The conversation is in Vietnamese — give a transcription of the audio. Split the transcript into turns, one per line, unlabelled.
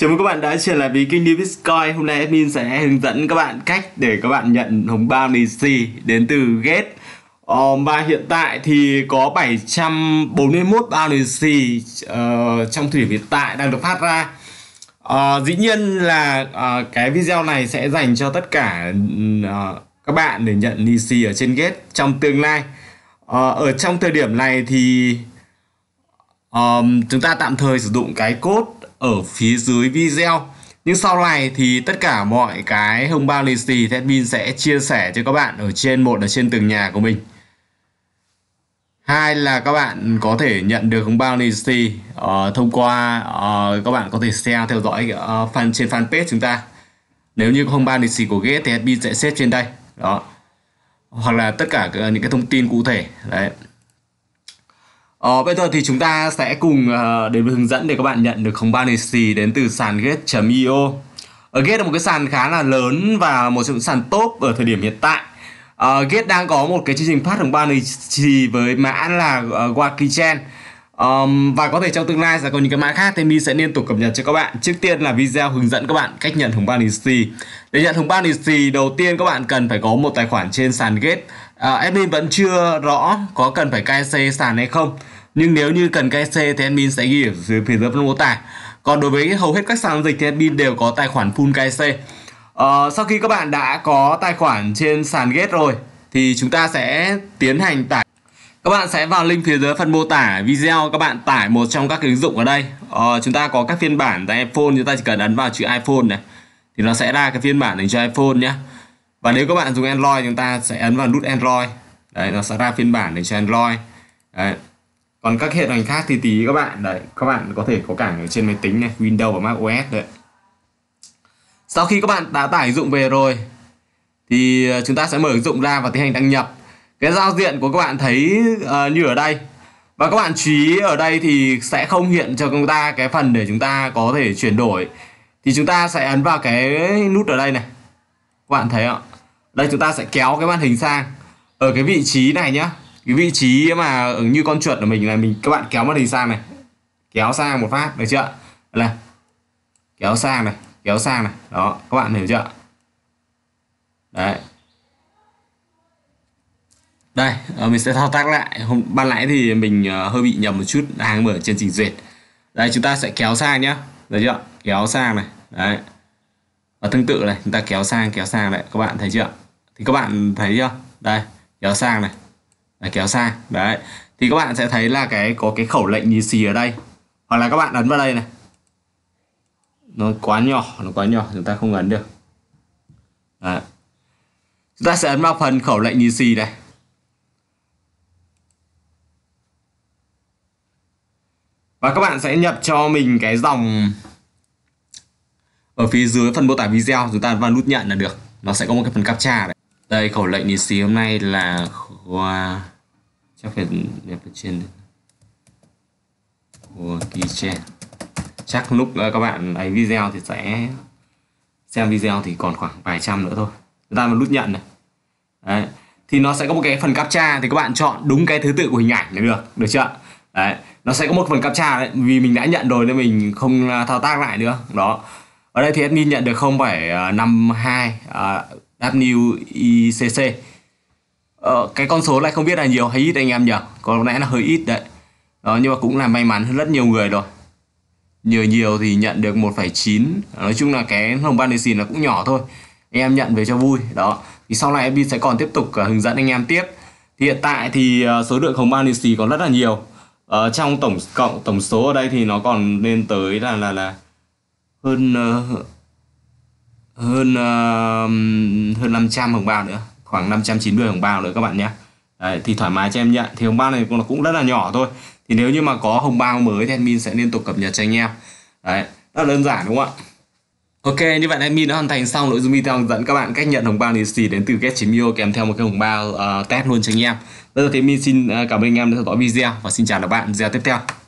Chào mừng các bạn đã trở lại với kênh New Bitcoin. Hôm nay admin sẽ hướng dẫn các bạn cách để các bạn nhận hồng bao DC đến từ Gate. Ờ, và hiện tại thì có 741 bao DC uh, ờ, trong thủy hiện tại đang được phát ra. Uh, dĩ nhiên là uh, cái video này sẽ dành cho tất cả uh, các bạn để nhận DC ở trên Gate trong tương lai. Uh, ở trong thời điểm này thì um, chúng ta tạm thời sử dụng cái code ở phía dưới video nhưng sau này thì tất cả mọi cái home bao lì xì thì admin sẽ chia sẻ cho các bạn ở trên một là trên từng nhà của mình hai là các bạn có thể nhận được home bao lì xì uh, thông qua uh, các bạn có thể share theo dõi uh, fan trên fanpage chúng ta nếu như không bao lì xì của ghế thì admin sẽ xếp trên đây đó hoặc là tất cả những cái thông tin cụ thể đấy Ờ, bây giờ thì chúng ta sẽ cùng uh, đến với hướng dẫn để các bạn nhận được không khống balance đến từ sàn get io get là một cái sàn khá là lớn và một cái sàn top ở thời điểm hiện tại. Uh, Gate đang có một cái chương trình phát khống balance với mã là uh, Wakichen. Um, và có thể trong tương lai sẽ có những cái mã khác thì Mi sẽ liên tục cập nhật cho các bạn Trước tiên là video hướng dẫn các bạn cách nhận hồng ban Insti Để nhận hồng ban Insti đầu tiên các bạn cần phải có một tài khoản trên sàn Gate à, Admin vẫn chưa rõ có cần phải kyc sàn hay không Nhưng nếu như cần kyc thì admin sẽ ghi ở dưới phía dưới phân mô tả Còn đối với hầu hết các sàn dịch thì admin đều có tài khoản full kyc à, ờ, Sau khi các bạn đã có tài khoản trên sàn Gate rồi Thì chúng ta sẽ tiến hành tải các bạn sẽ vào link phía dưới phần mô tả video các bạn tải một trong các ứng dụng ở đây. Ờ, chúng ta có các phiên bản tại iPhone chúng ta chỉ cần ấn vào chữ iPhone này thì nó sẽ ra cái phiên bản dành cho iPhone nhé. Và nếu các bạn dùng Android chúng ta sẽ ấn vào nút Android. Đấy nó sẽ ra phiên bản dành cho Android. Đấy. Còn các hệ hành khác thì tí các bạn đấy, các bạn có thể có cả ở trên máy tính này, Windows và Mac OS đấy. Sau khi các bạn đã tải ứng dụng về rồi thì ờ, chúng ta sẽ mở ứng dụng ra và tiến hành đăng nhập cái giao diện của các bạn thấy uh, như ở đây và các bạn chú ý ở đây thì sẽ không hiện cho chúng ta cái phần để chúng ta có thể chuyển đổi thì chúng ta sẽ ấn vào cái nút ở đây này các bạn thấy không đây chúng ta sẽ kéo cái màn hình sang ở cái vị trí này nhá cái vị trí mà như con chuột của mình là mình các bạn kéo màn hình sang này kéo sang một phát được chưa là kéo sang này kéo sang này đó các bạn hiểu chưa đấy đây ờ, mình sẽ thao tác lại hôm ban nãy thì mình ờ, hơi bị nhầm một chút đang mở chương trình duyệt đây chúng ta sẽ kéo sang nhá được chưa kéo sang này đấy và tương tự này chúng ta kéo sang kéo sang đấy các bạn thấy chưa thì các bạn thấy chưa đây kéo sang này đấy, kéo sang đấy thì các bạn sẽ thấy là cái có cái khẩu lệnh như xì ở đây hoặc là các bạn ấn vào đây này nó quá nhỏ nó quá nhỏ chúng ta không ấn được đấy. chúng ta sẽ ấn vào phần khẩu lệnh như xì này và các bạn sẽ nhập cho mình cái dòng ở phía dưới phần mô tả video chúng ta vào nút nhận là được nó sẽ có một cái phần captcha đấy đây khẩu lệnh nhìn xí hôm nay là khóa chắc phải nhập ở trên của keychain chắc lúc ờ, các bạn ấy video thì sẽ xem video thì còn khoảng vài trăm nữa thôi chúng ta vào nút nhận này đấy thì nó sẽ có một cái phần captcha thì các bạn chọn đúng cái thứ tự của hình ảnh là được được chưa đấy nó sẽ có một phần captcha đấy vì mình đã nhận rồi nên mình không à, thao tác lại nữa đó ở đây thì admin nhận được 0,52 uh, WICC ờ, cái con số lại không biết là nhiều hay ít anh em nhỉ có lẽ là hơi ít đấy đó, nhưng mà cũng là may mắn hơn rất nhiều người rồi nhiều nhiều thì nhận được 1,9 nói chung là cái hồng ban xì là cũng nhỏ thôi anh em nhận về cho vui đó thì sau này admin sẽ còn tiếp tục à, hướng dẫn anh em tiếp hiện tại thì à, số lượng hồng ban còn rất là nhiều Ờ, trong tổng cộng tổng số ở đây thì nó còn lên tới là là là hơn uh, hơn uh, hơn 500 hồng bao nữa, khoảng 590 hồng bao nữa các bạn nhé. Đấy, thì thoải mái cho em nhận. Thì hồng bao này nó cũng rất là nhỏ thôi. Thì nếu như mà có hồng bao mới thì admin sẽ liên tục cập nhật cho anh em. Đấy, rất đơn giản đúng không ạ? Ok, như vậy admin đã hoàn thành xong nội dung video hướng dẫn các bạn cách nhận hồng bao lì xì đến từ Getchimio kèm theo một cái hồng bao uh, test luôn cho anh em. Bây giờ thì admin xin ờ, cảm ơn anh em đã theo dõi video và xin chào các bạn video tiếp theo.